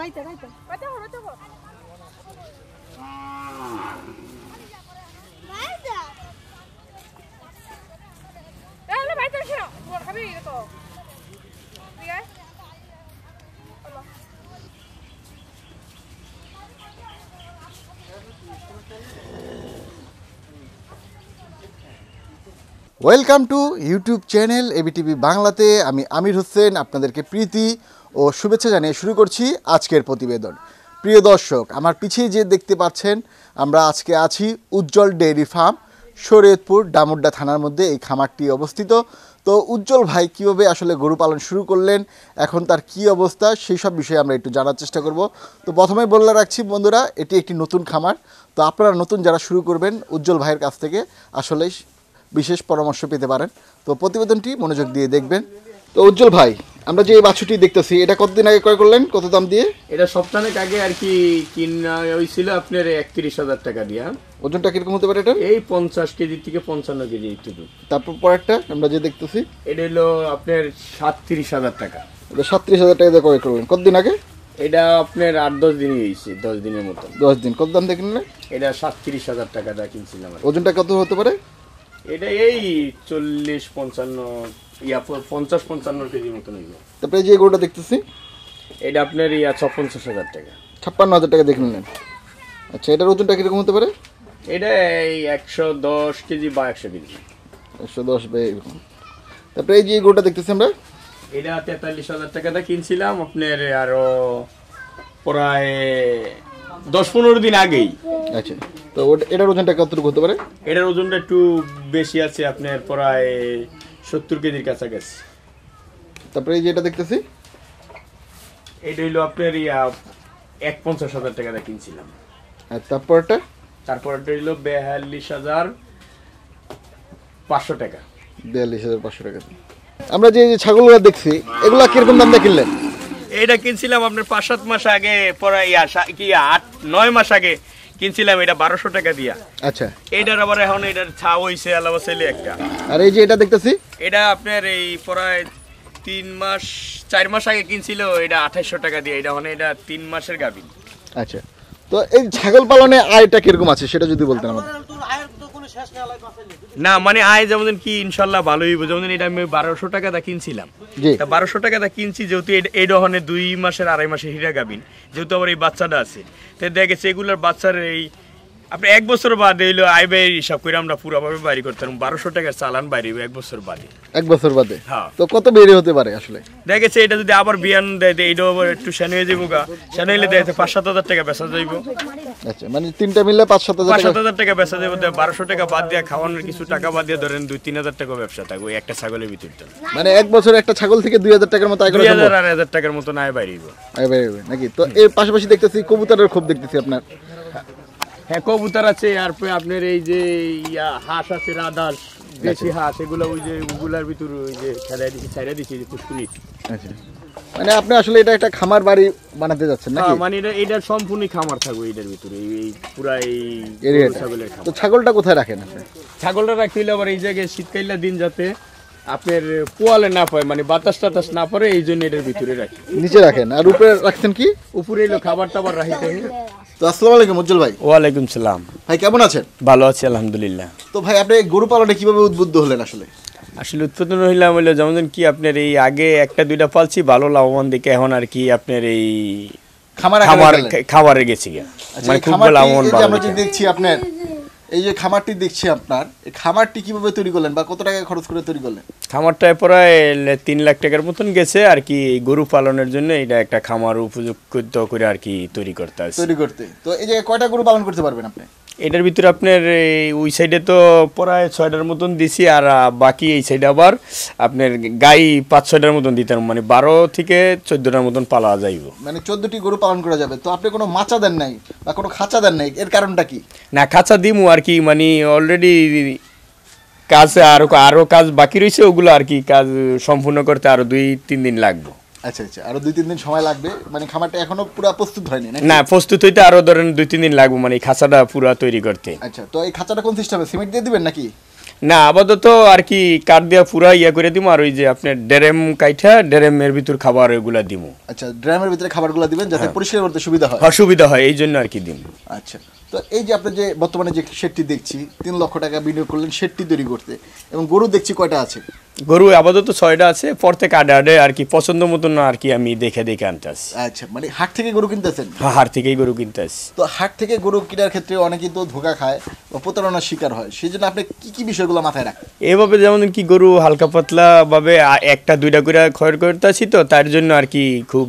তো welcome to YouTube channel ABTV বাংলাতে আমি আমির হোসেন আপনাদেরকে প্রীতি ও শুভেচ্ছা জানিয়ে শুরু করছি আজকের প্রতিবেদন প্রিয় দর্শক আমার পিছিয়ে যে দেখতে পাচ্ছেন আমরা আজকে আছি উজ্জ্বল ডেইরি ফার্ম শরীয়তপুর ডামুড্ডা থানার মধ্যে এই খামারটি অবস্থিত তো উজ্জ্বল ভাই কীভাবে আসলে গরু পালন শুরু করলেন এখন তার কি অবস্থা সেই সব বিষয়ে আমরা একটু জানার চেষ্টা করব তো প্রথমে বললে রাখছি বন্ধুরা এটি একটি নতুন খামার তো আপনারা নতুন যারা শুরু করবেন উজ্জ্বল ভাইয়ের কাছ থেকে আসলে বিশেষ পরামর্শ পেতে পারেন তো প্রতিবেদনটি মনোযোগ দিয়ে দেখবেন তো উজ্জ্বল ভাই আমরা যে বাছুটি দেখতেছি এটা কতদিন আগে ক্রয় করলেন কত দাম দিয়ে এটা সপ্তাহে আগে আর কি কিনা হয়েছিল আপনার একত্রিশ হাজার টাকা দিয়া ওজনটা কিরকম হতে পারে এটা এই পঞ্চাশ কেজি থেকে পঞ্চান্ন কেজি একটু তারপর একটা আমরা যে দেখতেছি এটা হলো আপনার সাতত্রিশ হাজার টাকা এটা সাতত্রিশ হাজার টাকা দিয়ে ক্রয় করলেন কতদিন আগে এটা আপনার আট দশ দিনই হয়েছে দশ দিনের মতো দশ দিন কত দাম দেখলেন এটা সাতত্রিশ হাজার টাকাটা কিনছিলাম ওজনটা কত হতে পারে এটা এই চল্লিশ পঞ্চান্ন ইয়া পঞ্চাশ পঞ্চান্ন কেজির মতন হইব তারপরে যে গোটা দেখতেছি এটা আপনার ইয়া ছপঞ্চাশ হাজার টাকা ছাপ্পান্ন হাজার টাকা দেখে নিলেন আচ্ছা এটার ওজনটা কীরকম হতে পারে এটা এই একশো দশ কেজি বা একশো কেজি একশো দশ বা এরকম তারপরে এই যে গরুটা দেখতেছি আমরা এটা তেতাল্লিশ হাজার টাকাটা কিনছিলাম আপনার আরও প্রায় দশ পনেরো দিন আগেই আচ্ছা তো ওটা এটার ওজনটা কতটুকু হতে পারে এটার ওজনটা একটু বেশি আছে আপনার প্রায় সত্তর কেজির কাছাকাছি তারপরে এই যেটা দেখতেছি এটা হইলো আপনার ইয়া এক পঞ্চাশ হাজার টাকাটা কিনছিলাম আর তারপরটা তারপর এটা হইলো বেয়াল্লিশ হাজার পাঁচশো টাকা বেয়াল্লিশ হাজার পাঁচশো টাকা আমরা যে ছাগলগুলো দেখছি এগুলো কিরকম দাম দিয়ে কিনলেন এটা কিনছিলাম আপনার পাঁচ সাত মাস আগে পরে ইয়া কি আট নয় মাস আগে কিনছিলাম এটা বারোশো টাকা দিয়া আচ্ছা এটার আবার এখন এটার ছা হইছে আলাবা সেলে একটা আর এই যে এটা দেখতেছি এটা আপনার এই প্রায় তিন মাস চার মাস আগে কিনছিল এটা আঠাইশশো টাকা দিয়ে এটা মানে এটা তিন মাসের গাভী আচ্ছা তো এই ছাগল পালনে আয়টা কিরকম আছে সেটা যদি বলতেন আমাদের না মানে আয় যেমন কি ইনশাল্লাহ ভালোই যেমন এটা আমি বারোশো টাকা দা কিনছিলাম বারোশো টাকা দা কিনছি যেহেতু এই ডহনে দুই মাসের আড়াই মাসের হিরা গাবিন যেহেতু আমার এই বাচ্চাটা আছে তো দেখেছি এগুলোর বাচ্চার এই আপনি এক বছর বাদে হইলো আইবে হিসাব করে আমরা পুরোভাবে বাড়ি করতাম বারোশো টাকার চালান বাড়ি এক বছর বাদে এক বছর বাদে হ্যাঁ তো কত বেড়ে হতে পারে আসলে দেখেছে এটা যদি আবার বিয়ান দেয় এইটা আবার একটু সেন হয়ে যাবো গা সেন হইলে দেয় পাঁচ সাত হাজার টাকা বেচা যাইব আচ্ছা মানে তিনটা মিলে পাঁচ সাত হাজার পাঁচ সাত হাজার টাকা বেচা যাইব বারোশো টাকা বাদ দিয়ে খাওয়ানোর কিছু টাকা বাদ দিয়ে ধরেন দুই তিন হাজার টাকা ব্যবসা থাকবে একটা ছাগলের ভিতরে মানে এক বছর একটা ছাগল থেকে দুই হাজার টাকার মতো আয় দুই হাজার আড়াই হাজার টাকার মতো আয় বাড়িব আয় বাড়িবে নাকি তো এর পাশাপাশি দেখতেছি কবুতরের খুব দেখতেছি আপনার হ্যাঁ কবুতর আছে আর আপনার এই যে হাঁস আছে রাদার দেশি আচ্ছা। হাঁস এগুলো ওই যে ওগুলার ভিতর ওই যে ছাড়াই দিচ্ছি ছাড়াই দিচ্ছি যে পুষ্করি আচ্ছা। মানে আপনি আসলে এটা একটা খামার বাড়ি বানাতে যাচ্ছেন না হ্যাঁ, মানে এটা এটা সম্পূর্ণ খামার থাকবে এটার ভিতরে এই এই পুরা এই ছাগলের তো ছাগলটা কোথায় রাখেন আপনি ছাগলটা রাখতে হলে আবার এই জায়গায় শীতকালীন দিন যাতে আপনার পোয়ালে না পায় মানে বাতাস টাতাস না পরে এই জন্য এটার ভিতরে রাখি নিচে রাখেন আর উপরে রাখছেন কি উপরে এলো খাবার টাবার রাখি তো আসসালামু আলাইকুম ভাই ওয়ালাইকুম সালাম ভাই কেমন আছেন ভালো আছি আলহামদুলিল্লাহ তো ভাই আপনি গরু পালনে কিভাবে উদ্বুদ্ধ হলেন আসলে আসলে উৎপাদন হইলাম যেমন কি আপনার এই আগে একটা দুইটা পালছি ভালো লাভবান দিকে এখন আর কি আপনার এই খামার খাবারে গেছি আচ্ছা, মানে খুব লাভবান দেখছি আপনার এই যে খামারটি দেখছি আপনার এই খামারটি কিভাবে তৈরি করলেন বা কত টাকা খরচ করে তৈরি করলেন খামারটায় প্রায় তিন লাখ টাকার মতন গেছে আর কি গরু পালনের জন্য এটা একটা খামার উপযুক্ত করে আর কি তৈরি করতে তৈরি করতে তো এই যে কয়টা গরু পালন করতে পারবেন আপনি এটার ভিতরে আপনার ওই সাইডে তো প্রায় ছয়টার মতন দিছি আর বাকি এই সাইডে আবার আপনার গাই পাঁচ ছয়টার মতন দিতে মানে বারো থেকে চোদ্দটার মতন পালা যাইব মানে চোদ্দটি গরু পালন করা যাবে তো আপনি কোনো মাচা দেন নাই বা কোনো খাঁচা দেন নাই এর কারণটা কি না খাঁচা দিমু আর কি মানে অলরেডি কাজ আরও আরও কাজ বাকি রয়েছে ওগুলো আর কি কাজ সম্পূর্ণ করতে আরও দুই তিন দিন লাগবে আচ্ছা আচ্ছা আরো দুই তিন দিন সময় লাগবে মানে খামারটা এখনো পুরো প্রস্তুত হয়নি না প্রস্তুত হইতে আরো ধরেন দুই তিন দিন লাগবে মানে খাঁচাটা পুরো তৈরি করতে আচ্ছা তো এই খাঁচাটা কোন সিস্টেমে সিমেন্ট দিয়ে দিবেন নাকি না আপাতত আর কি কাঠ দিয়া পুরা ইয়া করে দিমু আর ওই যে আপনার ড্যারেম কাইঠা ড্যারেমের ভিতর খাবার ওইগুলা দিমু আচ্ছা ড্যারেমের ভিতরে খাবারগুলো দিবেন যাতে হ্যাঁ। পরিষ্কার করতে সুবিধা হয় অসুবিধা হয় এই জন্য আর কি দিন আচ্ছা তো এই যে আপনার যে বর্তমানে যে শেডটি দেখছি তিন লক্ষ টাকা বিনিয়োগ করলেন সেটটি তৈরি করতে এবং গরু দেখছি কয়টা আছে গরু আপাতত ছয়টা আছে পর থেকে আডে আডে আর কি পছন্দ মতন আর কি আমি দেখে দেখে আনতেছি আচ্ছা মানে হাট থেকে গরু কিনতেছেন হ্যাঁ হাট থেকেই গরু কিনতেছি তো হাট থেকে গরু কেনার ক্ষেত্রে অনেকে তো ধোকা খায় বা প্রতারণার শিকার হয় সেই জন্য আপনি কী কী বিষয়গুলো মাথায় রাখেন এভাবে যেমন কি গরু হালকা পাতলাভাবে একটা দুইটা করে করতে আসি তো তার জন্য আর কি খুব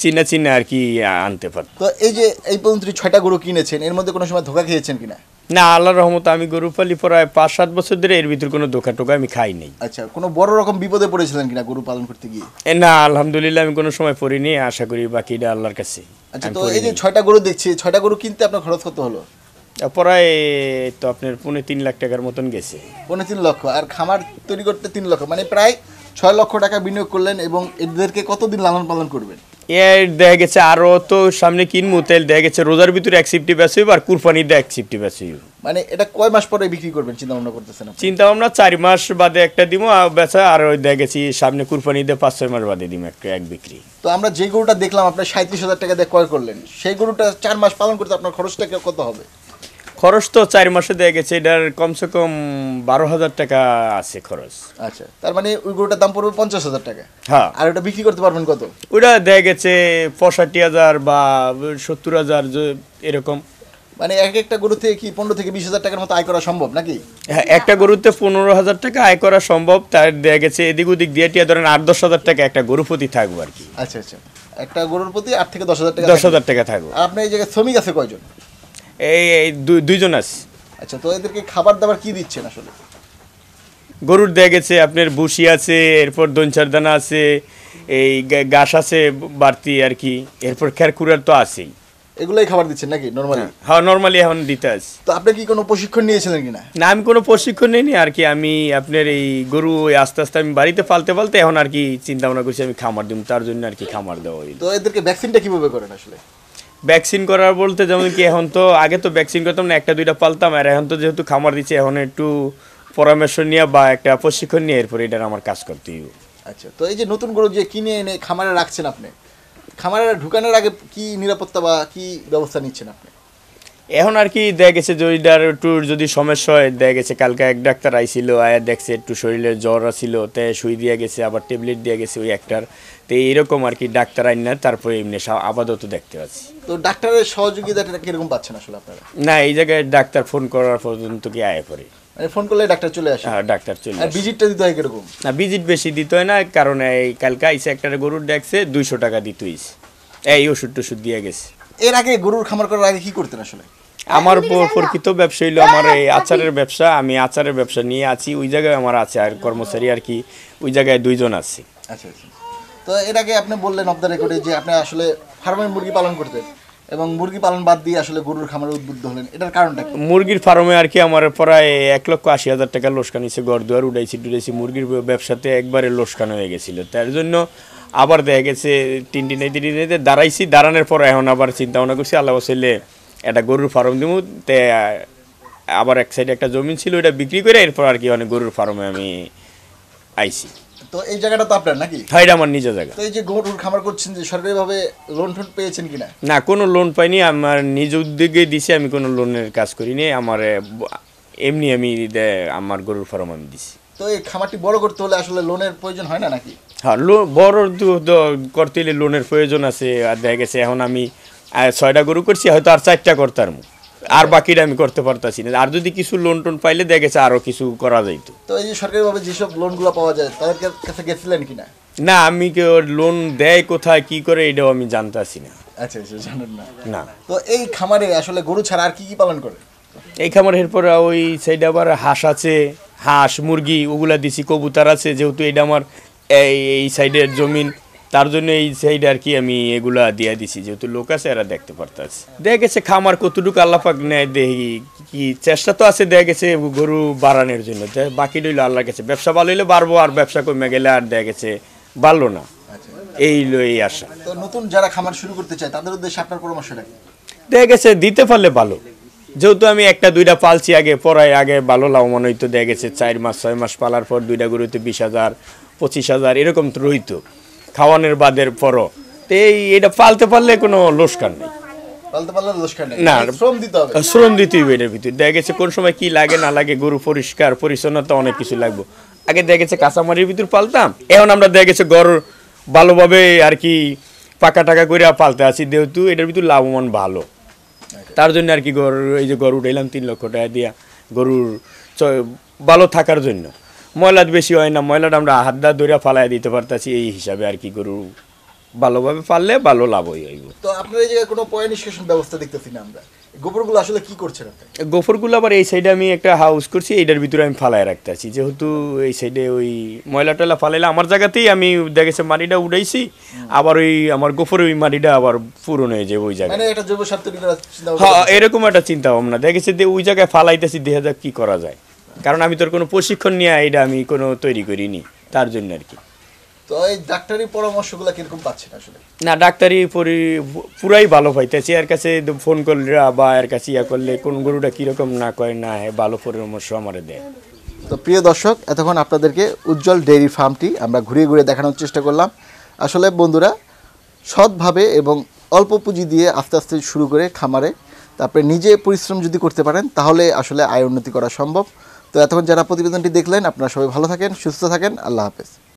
চিনা চিনা আর কি আনতে পারত তো এই যে এই পর্যন্ত ছয়টা গরু কিনেছেন এর মধ্যে কোনো সময় ধোকা খেয়েছেন কিনা না আল্লাহ রহমতে আমি গরু পালি প্রায় পাঁচ সাত বছর ধরে এর ভিতরে কোনো দোকা টোকা আমি খাই নাই আচ্ছা কোনো বড় রকম বিপদে পড়েছিলেন কিনা গরু পালন করতে গিয়ে না আলহামদুলিল্লাহ আমি কোনো সময় পড়িনি আশা করি বাকিটা আল্লাহর কাছে আচ্ছা তো এই যে ছয়টা গরু দেখছি ছয়টা গরু কিনতে আপনার খরচ কত হলো প্রায় তো আপনার পৌনে তিন লাখ টাকার মতন গেছে পৌনে তিন লক্ষ আর খামার তৈরি করতে তিন লক্ষ মানে প্রায় ছয় লক্ষ টাকা বিনিয়োগ করলেন এবং এদেরকে কতদিন লালন পালন করবেন এর দেখা গেছে আরও তো সামনে কিনবো তেল দেখা গেছে রোজার ভিতরে এক সিফটি ব্যাচ হইব আর কুরবানিতে এক সিফটি ব্যাচ হইব মানে এটা কয় মাস পরে বিক্রি করবেন চিন্তা ভাবনা করতেছেন চিন্তা ভাবনা চার মাস বাদে একটা দিব বেচা আর ওই দেখা গেছি সামনে কুরফানি কুরবানিতে পাঁচ ছয় মাস বাদে দিব একটা এক বিক্রি তো আমরা যে গরুটা দেখলাম আপনার সাঁত্রিশ হাজার টাকা দিয়ে ক্রয় করলেন সেই গরুটা চার মাস পালন করতে আপনার খরচটা কত হবে খরচ তো চার মাসে দেওয়া গেছে এটার কমসে কম বারো হাজার টাকা আছে খরচ আচ্ছা তার মানে ওই গরুটার দাম পড়বে পঞ্চাশ হাজার টাকা হ্যাঁ আর ওটা বিক্রি করতে পারবেন কত ওটা দেয়া গেছে পঁয়ষট্টি হাজার বা সত্তর হাজার এরকম মানে এক একটা থেকে কি পনেরো থেকে বিশ হাজার টাকার মতো আয় করা সম্ভব নাকি হ্যাঁ একটা গরুতে পনেরো হাজার টাকা আয় করা সম্ভব তার দেয়া গেছে এদিক ওদিক দিয়ে টিয়া ধরেন আট দশ হাজার টাকা একটা গরু প্রতি থাকবো আর কি আচ্ছা আচ্ছা একটা গরুর প্রতি আট থেকে দশ হাজার টাকা দশ হাজার টাকা থাকবো আপনার এই জায়গায় শ্রমিক আছে কয়জন এই দুইজন আছে আচ্ছা তো এদেরকে খাবার দাবার কি দিচ্ছেন আসলে গরুর দেয়া গেছে আপনার বুসি আছে এরপর দঞ্চার দানা আছে এই ঘাস আছে বাড়তি আর কি এরপর খেরকুরার তো আছেই এগুলাই খাবার দিচ্ছেন নাকি নর্মালি হ্যাঁ নর্মালি হ্যাঁ, এখন দিতে আছে তো আপনি কি কোনো প্রশিক্ষণ নিয়েছিলেন কিনা না আমি কোনো প্রশিক্ষণ নিইনি আর কি আমি আপনার এই গরু আস্তে আস্তে আমি বাড়িতে পালতে ফালতে এখন আর কি চিন্তা ভাবনা করছি আমি খামার দিব তার জন্য আর কি খামার দেওয়া তো এদেরকে ভ্যাকসিনটা কীভাবে করেন আসলে ভ্যাকসিন করার বলতে যেমন কি এখন তো আগে তো ভ্যাকসিন করতাম না একটা দুইটা পালতাম আর এখন তো যেহেতু খামার দিচ্ছে এখন একটু পরামর্শ নিয়ে বা একটা প্রশিক্ষণ নিয়ে এরপরে এটা আমার কাজ করতে আচ্ছা তো এই যে নতুন গরু যে কিনে এনে খামারে রাখছেন আপনি খামারে ঢুকানোর আগে কি নিরাপত্তা বা কি ব্যবস্থা নিচ্ছেন আপনি এখন আর কি দেখা গেছে যে ওইটার একটু যদি সমস্যা হয় দেখা গেছে কালকে এক ডাক্তার আইছিলো আয়া দেখছে একটু শরীরের জ্বর আছিল তে শুই দিয়ে গেছে আবার ট্যাবলেট দিয়ে গেছে ওই একটার তো এইরকম আর কি ডাক্তার আইন না তারপরে এমনি আপাতত দেখতে পাচ্ছি তো ডাক্তারের সহযোগিতাটা কিরকম পাচ্ছেন আসলে আপনারা না এই জায়গায় ডাক্তার ফোন করার পর্যন্ত কি আয়া করে মানে ফোন করলে ডাক্তার চলে আসে হ্যাঁ ডাক্তার চলে আসে ভিজিটটা দিতে হয় কিরকম না ভিজিট বেশি দিতে হয় না কারণ এই কালকে আইসে একটা গরুর দেখছে দুইশো টাকা দিতে এই ওষুধ টষুধ দিয়ে গেছে এর আগে গরুর খামার করার আগে কি করতেন আসলে আমার প্রকৃত ব্যবসা হইলো আমার হ্যাঁ, এই আচারের ব্যবসা আমি আচারের ব্যবসা নিয়ে আছি ওই জায়গায় আমার আছে আর কর্মচারী আর কি ওই জায়গায় দুইজন আছে আচ্ছা আচ্ছা তো এর আগে আপনি বললেন অফ দ্য রেকর্ডে যে আপনি আসলে ফার্মে মুরগি পালন করতেন এবং মুরগি পালন বাদ দিয়ে আসলে গরুর খামারে উদ্বুদ্ধ হলেন এটার কারণটা কি মুরগির ফার্মে আর কি আমার প্রায় এক লক্ষ আশি হাজার টাকা লোসকান হয়েছে ঘর দুয়ার উড়াইছি টুড়াইছি মুরগির ব্যবসাতে একবারে লোসকান হয়ে গেছিলো তার জন্য আবার দেখা গেছে তিন দিন তিন দিন দাঁড়াইছি দাঁড়ানোর পর এখন আবার চিন্তা ভাবনা করছি আল্লাহ ছেলে একটা গরুর ফার্ম দিব তে আবার এক সাইডে একটা জমি ছিল ওইটা বিক্রি করে এরপর আর কি মানে গরুর ফার্মে আমি আইছি তো এই জায়গাটা তো আপনার নাকি হ্যাঁ এটা আমার নিজের জায়গা তো এই যে গরুর খামার করছেন যে সরকারিভাবে লোন টোন পেয়েছেন কিনা না কোনো লোন পাইনি আমার নিজ উদ্যোগে দিছি আমি কোনো লোনের কাজ করিনি আমার এমনি আমি আমার গরুর ফার্ম আমি দিছি তো এই খামারটি বড় করতে হলে আসলে লোনের প্রয়োজন হয় না নাকি হ্যাঁ লো বড় করতে হলে লোনের প্রয়োজন আছে আর দেখা গেছে এখন আমি ছয়টা গরু করছি হয়তো আর চারটা করতাম আর বাকিটা আমি করতে পারতাছি না আর যদি কিছু লোন টোন পাইলে দেখা গেছে আরও কিছু করা যাইত তো এই যে সরকারিভাবে যেসব লোনগুলো পাওয়া যায় তাদের কাছে গেছিলেন কি না না আমি লোন দেয় কোথায় কি করে এটাও আমি জানতাছি না আচ্ছা আচ্ছা জানেন না না তো এই খামারে আসলে গরু ছাড়া আর কি কি পালন করে এই খামারের পরে ওই সাইডে আবার হাঁস আছে হাঁস মুরগি ওগুলা দিছি কবুতর আছে যেহেতু এটা আমার এই এই সাইডের জমিন তার জন্য এই সাইড আর কি আমি এগুলা দিয়ে দিছি যেহেতু লোক আছে এরা দেখতে পারতেছে দেখা গেছে খামার কতটুকু আল্লাপাক নেয় দেখি কি চেষ্টা তো আছে দেখা গেছে গরু বাড়ানোর জন্য বাকি রইল আল্লাহ গেছে ব্যবসা ভালো হইলে বাড়বো আর ব্যবসা কমে গেলে আর দেখা গেছে বাড়লো না আচ্ছা। এই লই আসা তো নতুন যারা খামার শুরু করতে চায় তাদের উদ্দেশ্যে আপনার পরামর্শ দেখা গেছে দিতে পারলে ভালো যেহেতু আমি একটা দুইটা পালছি আগে পড়াই আগে ভালো লাভবান হইতো দেয়া গেছে চার মাস ছয় মাস পালার পর দুইটা গরুতে বিশ হাজার পঁচিশ হাজার এরকম তো রইতো খাওয়ানোর বাদের পরও তো এই এটা পালতে পারলে কোনো লোসকান নেই শ্রম দিতেই এটার ভিতরে দেখা গেছে কোন সময় কি লাগে না লাগে গরু পরিষ্কার পরিচ্ছন্নতা অনেক কিছু লাগবে আগে দেখা গেছে কাঁচামারির ভিতর পালতাম এখন আমরা দেখা গেছে গড় ভালোভাবে আর কি পাকা টাকা করে পালতে আছি যেহেতু এটার ভিতর লাভবান ভালো তার জন্য আর কি গরু এই যে গরু উঠাইলাম তিন লক্ষ টাকা দিয়া গরুর ভালো থাকার জন্য ময়লা বেশি হয় না ময়লাটা আমরা হাত দা দৌড়া ফালাই দিতে পারতাছি এই হিসাবে আর কি গরু ভালোভাবে ফাললে ভালো লাভই হইব তো আপনার এই জায়গায় কোনো পয়েন্ট নিষ্কাশন ব্যবস্থা দেখতেছি না আমরা আসলে কি আবার এই সাইডে আমি একটা হাউস করছি এইটার ভিতরে আমি রাখতে আছি যেহেতু এই সাইডে ওই ময়লা টয়লা ফালাইলে আমার জায়গাতেই আমি মাটিটা আবার ওই আমার গোফর ওই মাটিটা আবার পূরণ হয়ে যাবে ওই জায়গায় মানে হ্যাঁ এরকম একটা চিন্তা ভাবনা দেখেছে যে ওই জায়গায় ফালাইতেছি দেখা যাক কি করা যায় কারণ আমি তোর কোনো প্রশিক্ষণ নিয়ে এটা আমি কোনো তৈরি করিনি তার জন্য আর কি তো এই কিরকম পাচ্ছেন আসলে না ডাক্তারি পরি পুরাই ভালো কাছে ফোন করলে বা এর কাছে ইয়া করলে কোন কীরকম না না ভালো পরামর্শ তো প্রিয় দর্শক এতক্ষণ আপনাদেরকে উজ্জ্বল ডেইরি ফার্মটি আমরা ঘুরিয়ে ঘুরে দেখানোর চেষ্টা করলাম আসলে বন্ধুরা সৎভাবে এবং অল্প পুঁজি দিয়ে আস্তে আস্তে শুরু করে খামারে তারপরে নিজে পরিশ্রম যদি করতে পারেন তাহলে আসলে আয় উন্নতি করা সম্ভব তো এতক্ষণ যারা প্রতিবেদনটি দেখলেন আপনারা সবাই ভালো থাকেন সুস্থ থাকেন আল্লাহ হাফেজ